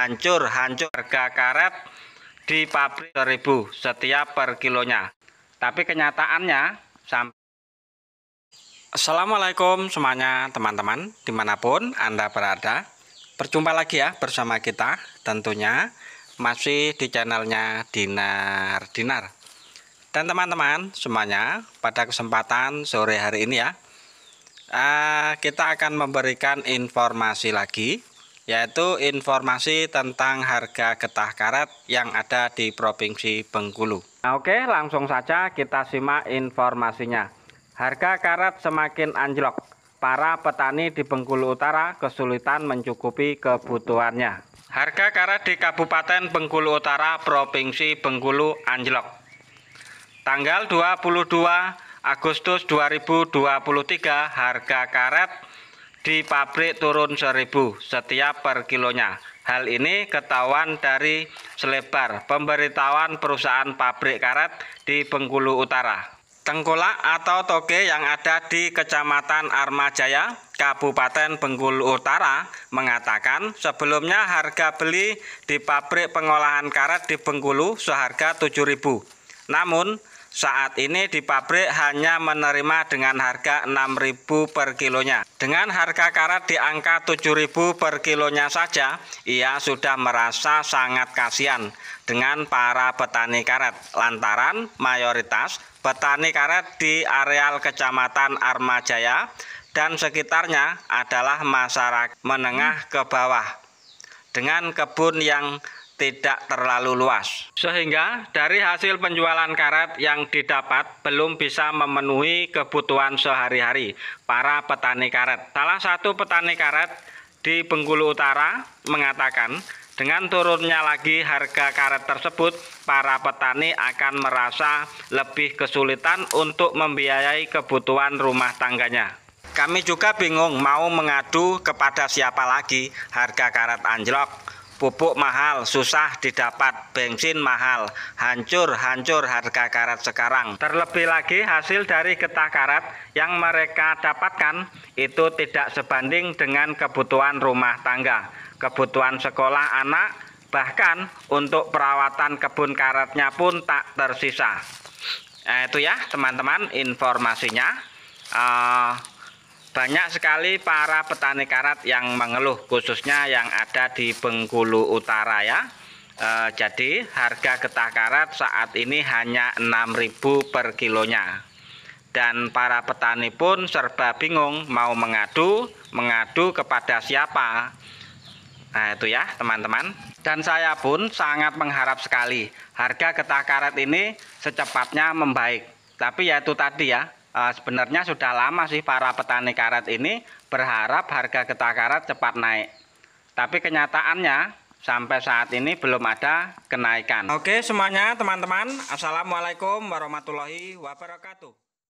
hancur hancur harga karet di pabrik 1000 setiap per kilonya tapi kenyataannya sampai Assalamualaikum semuanya teman-teman dimanapun anda berada berjumpa lagi ya bersama kita tentunya masih di channelnya Dinar Dinar dan teman-teman semuanya pada kesempatan sore hari ini ya eh, kita akan memberikan informasi lagi yaitu informasi tentang harga getah karet yang ada di Provinsi Bengkulu. Nah, oke, langsung saja kita simak informasinya. Harga karet semakin anjlok. Para petani di Bengkulu Utara kesulitan mencukupi kebutuhannya. Harga karet di Kabupaten Bengkulu Utara, Provinsi Bengkulu anjlok. Tanggal 22 Agustus 2023, harga karet di pabrik turun 1000 setiap per kilonya. Hal ini ketahuan dari selebar pemberitahuan perusahaan pabrik karet di Bengkulu Utara. Tengkulak atau toge yang ada di Kecamatan Armajaya, Kabupaten Bengkulu Utara mengatakan sebelumnya harga beli di pabrik pengolahan karet di Bengkulu seharga 7.000. Namun, saat ini di pabrik hanya menerima dengan harga 6.000 per kilonya. Dengan harga karat di angka 7.000 per kilonya saja, ia sudah merasa sangat kasihan dengan para petani karet lantaran mayoritas petani karet di areal Kecamatan Armajaya dan sekitarnya adalah masyarakat menengah ke bawah dengan kebun yang tidak terlalu luas. Sehingga dari hasil penjualan karet yang didapat belum bisa memenuhi kebutuhan sehari-hari para petani karet. Salah satu petani karet di Bengkulu Utara mengatakan dengan turunnya lagi harga karet tersebut, para petani akan merasa lebih kesulitan untuk membiayai kebutuhan rumah tangganya. Kami juga bingung mau mengadu kepada siapa lagi harga karet anjlok Pupuk mahal, susah didapat, bensin mahal, hancur-hancur harga karat sekarang. Terlebih lagi hasil dari getah karat yang mereka dapatkan itu tidak sebanding dengan kebutuhan rumah tangga, kebutuhan sekolah anak, bahkan untuk perawatan kebun karatnya pun tak tersisa. Nah, itu ya teman-teman informasinya. Uh, banyak sekali para petani karat yang mengeluh, khususnya yang ada di Bengkulu Utara ya. E, jadi harga getah karat saat ini hanya 6.000 per kilonya. Dan para petani pun serba bingung mau mengadu, mengadu kepada siapa. Nah itu ya teman-teman. Dan saya pun sangat mengharap sekali harga getah karat ini secepatnya membaik. Tapi ya itu tadi ya, Eh, sebenarnya sudah lama sih para petani karet ini berharap harga getah karet cepat naik. Tapi kenyataannya sampai saat ini belum ada kenaikan. Oke semuanya teman-teman, Assalamualaikum warahmatullahi wabarakatuh.